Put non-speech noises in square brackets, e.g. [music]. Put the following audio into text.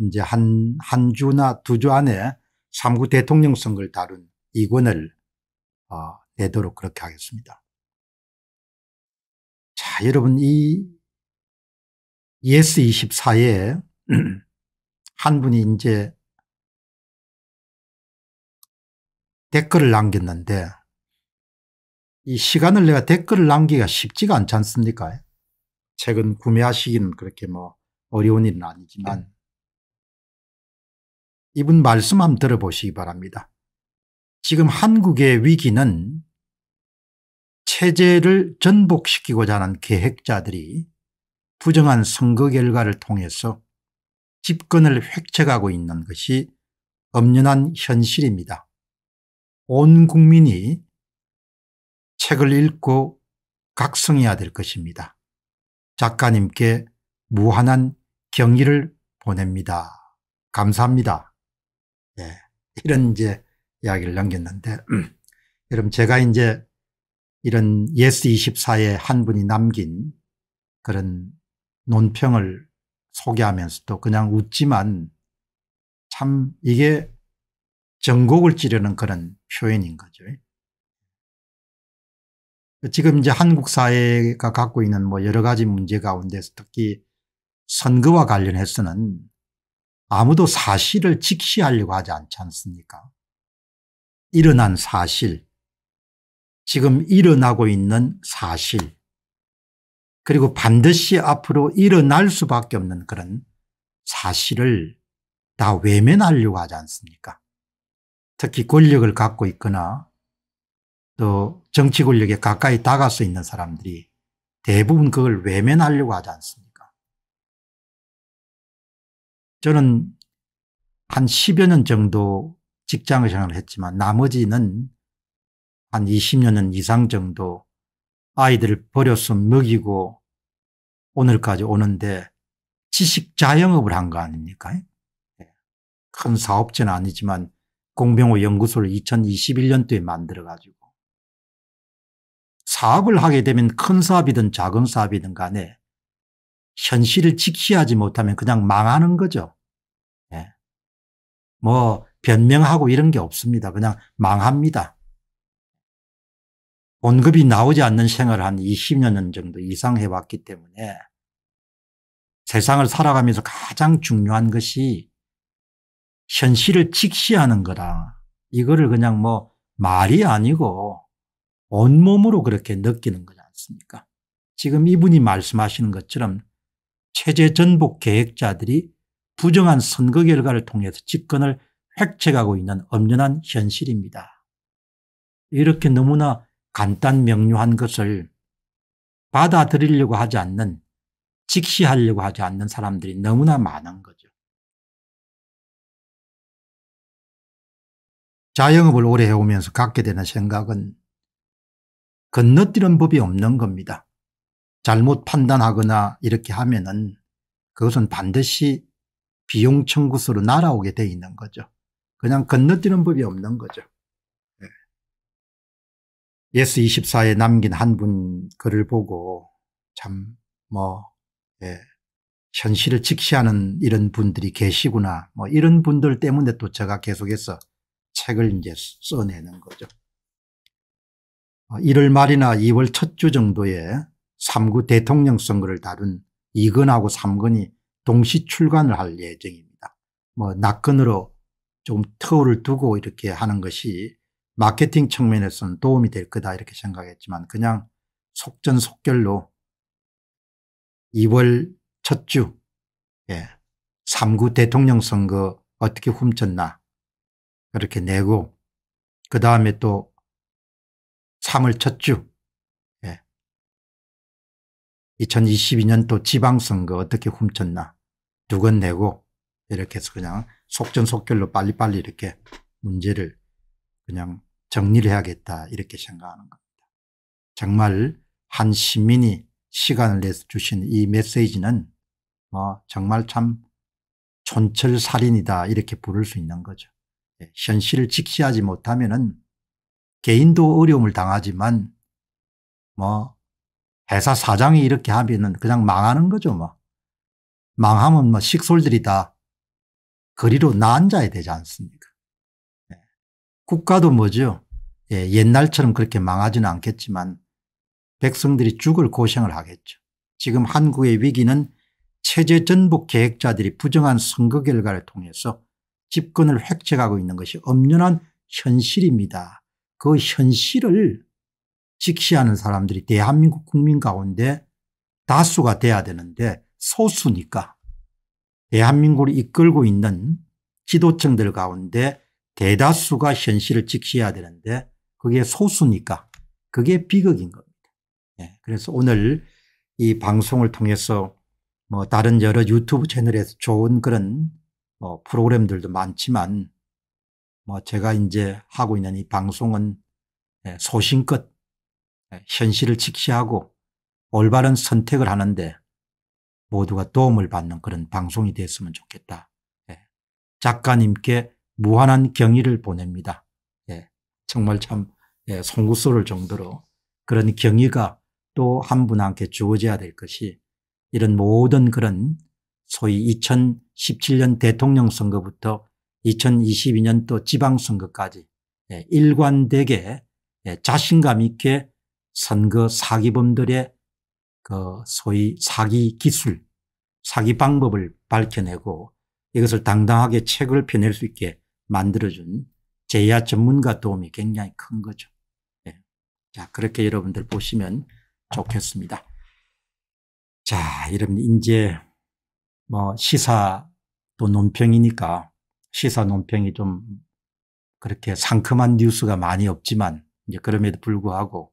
이제 한, 한 주나 두 주 안에 3구 대통령 선거를 다룬 이 권을 어, 내도록 그렇게 하겠습니다. 자, 여러분 이 예스24에 [clears throat] 한 분이 이제 댓글을 남겼는데 이 시간을 내가 댓글을 남기가 쉽지가 않지 않습니까? 책은 구매하시기는 그렇게 뭐 어려운 일은 아니지만 이분 말씀 한번 들어보시기 바랍니다. 지금 한국의 위기는 체제를 전복시키고자 하는 계획자들이 부정한 선거 결과를 통해서 집권을 획책하고 있는 것이 엄연한 현실입니다. 온 국민이 책을 읽고 각성해야 될 것입니다. 작가님께 무한한 경의를 보냅니다. 감사합니다. 예. 이런 이제 이야기를 남겼는데 음, 여러분 제가 이제 이런 예스2 4에한 분이 남긴 그런 논평을 소개하면서도 그냥 웃지만 참 이게 정곡을 찌르는 그런 표현인 거죠. 지금 이제 한국 사회가 갖고 있는 뭐 여러 가지 문제 가운데서 특히 선거와 관련해서는 아무도 사실을 직시하려고 하지 않지 않습니까? 일어난 사실, 지금 일어나고 있는 사실, 그리고 반드시 앞으로 일어날 수밖에 없는 그런 사실을 다 외면하려고 하지 않습니까? 특히 권력을 갖고 있거나 또 정치 권력에 가까이 다가서 있는 사람들이 대부분 그걸 외면하려고 하지 않습니까? 저는 한 10여 년 정도 직장 생활을 했지만 나머지는 한 20여 년 이상 정도 아이들을 버려서 먹이고 오늘까지 오는데 지식 자영업을 한 거 아닙니까? 예. 큰 사업체는 아니지만 공병호 연구소를 2021년도에 만들어 가지고 사업을 하게 되면 큰 사업이든 작은 사업이든 간에 현실을 직시하지 못하면 그냥 망하는 거죠. 예. 뭐 변명하고 이런 게 없습니다. 그냥 망합니다. 원급이 나오지 않는 생활을 한 20년 정도 이상 해왔기 때문에 세상을 살아가면서 가장 중요한 것이 현실을 직시하는 거라 이거를 그냥 뭐 말이 아니고 온몸으로 그렇게 느끼는 거지 않습니까? 지금 이분이 말씀하시는 것처럼 체제 전복 계획자들이 부정한 선거 결과를 통해서 집권을 획책하고 있는 엄연한 현실입니다. 이렇게 너무나 간단 명료한 것을 받아들이려고 하지 않는 직시하려고 하지 않는 사람들이 너무나 많은 거죠. 자영업을 오래 해오면서 갖게 되는 생각은 건너뛰는 법이 없는 겁니다. 잘못 판단하거나 이렇게 하면은 그것은 반드시 비용 청구서로 날아오게 돼 있는 거죠. 그냥 건너뛰는 법이 없는 거죠. 예. 예스24에 남긴 한 분 글을 보고 참 뭐, 예, 현실을 직시하는 이런 분들이 계시구나. 뭐 이런 분들 때문에 또 제가 계속해서 책을 이제 써내는 거죠. 1월 어, 말이나 2월 첫 주 정도에 3구 대통령 선거를 다룬 2건하고 3건이 동시 출간을 할 예정입니다. 뭐 낙근으로 조금 터울을 두고 이렇게 하는 것이 마케팅 측면에서는 도움이 될 거다 이렇게 생각했지만 그냥 속전속결로 2월 첫 주, 예, 3구 대통령 선거 어떻게 훔쳤나 그렇게 내고 그 다음에 또 3월 첫 주, 2022년 또 지방선거 어떻게 훔쳤나 두건 내고 이렇게 해서 그냥 속전속결로 빨리빨리 이렇게 문제를 그냥 정리를 해야겠다 이렇게 생각하는 겁니다. 정말 한 시민이 시간을 내서 주신 이 메시지는 뭐 정말 참 촌철살인이다 이렇게 부를 수 있는 거죠. 예, 현실을 직시하지 못하면 은 개인도 어려움을 당하지만 뭐 회사 사장이 이렇게 하면은 그냥 망하는 거죠 뭐. 망하면 뭐 식솔들이 다 거리로 나앉아야 되지 않습니까? 네. 국가도 뭐죠? 예, 옛날처럼 그렇게 망하지는 않겠지만 백성들이 죽을 고생을 하겠죠. 지금 한국의 위기는 체제 전복 계획자들이 부정한 선거 결과를 통해서 집권을 획책하고 있는 것이 엄연한 현실입니다. 그 현실을 직시하는 사람들이 대한민국 국민 가운데 다수가 돼야 되는데 소수니까 대한민국을 이끌고 있는 지도층들 가운데 대다수가 현실을 직시해야 되는데 그게 소수니까 그게 비극인 겁니다. 예. 그래서 오늘 이 방송을 통해서 뭐 다른 여러 유튜브 채널에서 좋은 그런 뭐 프로그램들도 많지만 뭐 제가 이제 하고 있는 이 방송은 예, 소신껏 예, 현실을 직시하고 올바른 선택을 하는데 모두가 도움을 받는 그런 방송이 됐으면 좋겠다. 예, 작가님께 무한한 경의를 보냅니다. 예, 정말 참 송구 쏠을 정도로 그런 경의가 또 한 분한테 주어져야 될 것이 이런 모든 그런 소위 2017년 대통령 선거부터 2022년 또 지방선거까지 일관되게 자신감 있게 선거 사기범들의 그 소위 사기 기술, 사기 방법을 밝혀내고 이것을 당당하게 책을 펴낼 수 있게 만들어준 제야 전문가 도움이 굉장히 큰 거죠. 네. 자, 그렇게 여러분들 보시면 좋겠습니다. 자, 여러분 이제 뭐 시사 또 논평이니까 시사 논평이 좀 그렇게 상큼한 뉴스가 많이 없지만 이제 그럼에도 불구하고